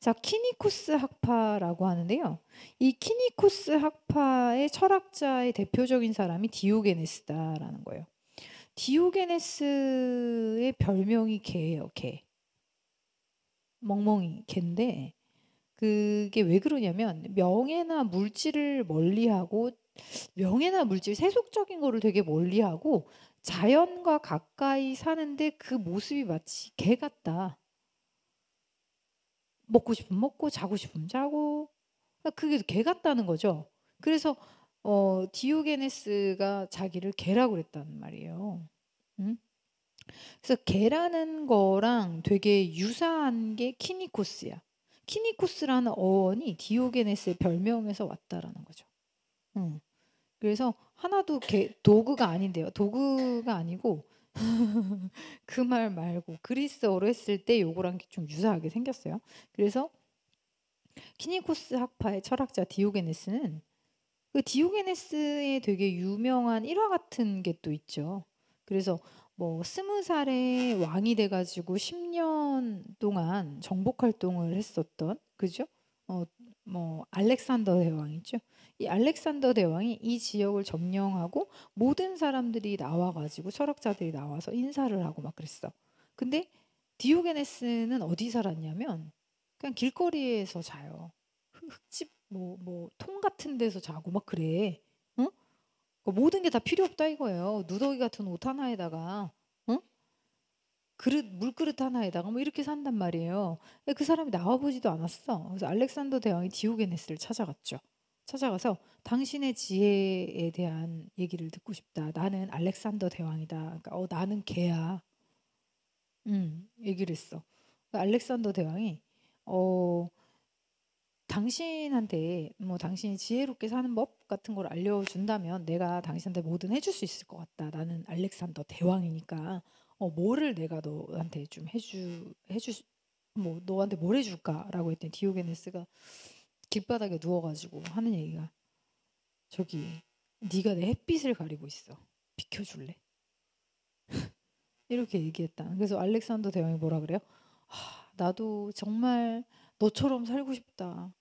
자, 키니쿠스 학파라고 하는데요. 이 키니쿠스 학파의 철학자의 대표적인 사람이 디오게네스다라는 거예요. 디오게네스의 별명이 개예요, 개. 멍멍이 개인데 그게 왜 그러냐면 명예나 물질을 멀리하고 명예나 물질 세속적인 거를 되게 멀리하고 자연과 가까이 사는데 그 모습이 마치 개 같다. 먹고 싶으면 먹고 자고 싶으면 자고 그러니까 그게 개 같다는 거죠. 그래서 어, 디오게네스가 자기를 개라고 그랬단 말이에요. 음? 그래서 개라는 거랑 되게 유사한 게 키니코스야. 키니코스라는 어원이 디오게네스의 별명에서 왔다라는 거죠. 음. 그래서 하나도 개, 도그가 아닌데요. 도그가 아니고 그말 말고 그리스어로 했을 때 요거랑 좀 유사하게 생겼어요. 그래서 키니코스 학파의 철학자 디오게네스는 그 디오게네스의 되게 유명한 일화 같은 게 또 있죠. 그래서 뭐 스무 살에 왕이 돼가지고 10년 동안 정복 활동을 했었던 그죠? 어, 뭐 알렉산더 대왕이죠. 이 알렉산더 대왕이 이 지역을 점령하고 모든 사람들이 나와가지고 철학자들이 나와서 인사를 하고 막 그랬어. 근데 디오게네스는 어디 살았냐면 그냥 길거리에서 자요. 흙집 뭐 뭐 통 같은 데서 자고 막 그래. 응? 그 모든 게 다 필요 없다 이거예요. 누더기 같은 옷 하나에다가 그릇 물그릇 하나에다가 뭐 이렇게 산단 말이에요. 그 사람이 나와보지도 않았어. 그래서 알렉산더 대왕이 디오게네스를 찾아갔죠. 찾아가서 당신의 지혜에 대한 얘기를 듣고 싶다. 나는 알렉산더 대왕이다. 그러니까 어 나는 개야. 음 얘기를 했어. 그러니까 알렉산더 대왕이 어 당신한테 뭐 당신이 지혜롭게 사는 법 같은 걸 알려준다면 내가 당신한테 뭐든 해줄 수 있을 것 같다. 나는 알렉산더 대왕이니까 어, 뭐를 내가 너한테 좀 해주 해주 뭐 너한테 뭘 해줄까라고 했더니 디오게네스가 길바닥에 누워가지고 하는 얘기가 저기 네가 내 햇빛을 가리고 있어 비켜줄래 이렇게 얘기했다 그래서 알렉산더 대왕이 뭐라 그래요 하, 나도 정말 너처럼 살고 싶다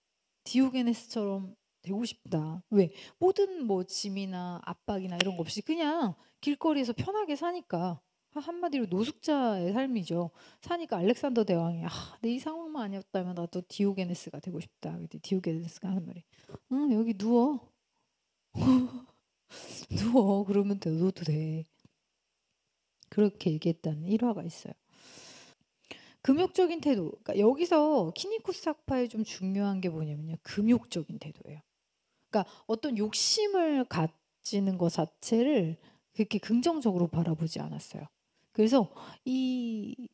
디오게네스처럼 되고 싶다 왜 모든 뭐 짐이나 압박이나 이런 거 없이 그냥 길거리에서 편하게 사니까 한마디로 노숙자의 삶이죠. 사니까 알렉산더 대왕이 아, 내 이 상황만 아니었다면 나도 디오게네스가 되고 싶다. 디오게네스가 하는 말이 응 여기 누워 누워 그러면 누워도 돼 그렇게 얘기했다는 일화가 있어요. 금욕적인 태도. 그러니까 여기서 키니쿠스 학파의 좀 중요한 게 뭐냐면요. 금욕적인 태도예요. 그러니까 어떤 욕심을 갖지는 것 자체를 그렇게 긍정적으로 바라보지 않았어요. 그래서 이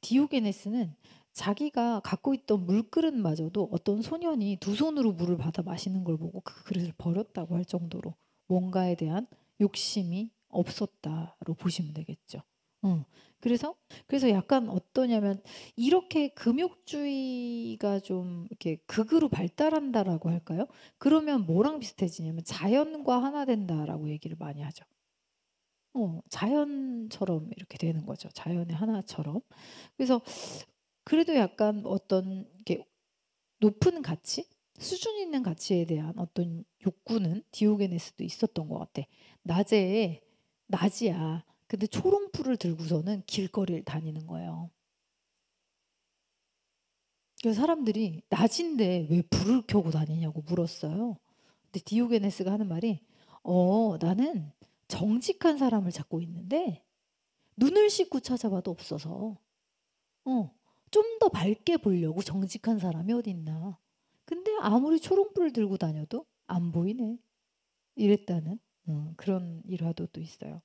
디오게네스는 자기가 갖고 있던 물그릇마저도 어떤 소년이 두 손으로 물을 받아 마시는 걸 보고 그 그릇을 버렸다고 할 정도로 뭔가에 대한 욕심이 없었다로 보시면 되겠죠. 음. 그래서 그래서 약간 어떠냐면 이렇게 금욕주의가 좀 이렇게 극으로 발달한다라고 할까요? 그러면 뭐랑 비슷해지냐면 자연과 하나 된다라고 얘기를 많이 하죠. 어, 자연처럼 이렇게 되는 거죠. 자연의 하나처럼. 그래서 그래도 약간 어떤 이렇게 높은 가치, 수준 있는 가치에 대한 어떤 욕구는 디오게네스도 있었던 것 같아. 낮에 낮이야. 근데 초롱풀을 들고서는 길거리를 다니는 거예요. 그 사람들이 낮인데 왜 불을 켜고 다니냐고 물었어요. 근데 디오게네스가 하는 말이 어 나는 정직한 사람을 찾고 있는데 눈을 씻고 찾아봐도 없어서 어, 좀 더 밝게 보려고 정직한 사람이 어디 있나. 근데 아무리 초롱불을 들고 다녀도 안 보이네. 이랬다는 어, 그런 일화도 또 있어요.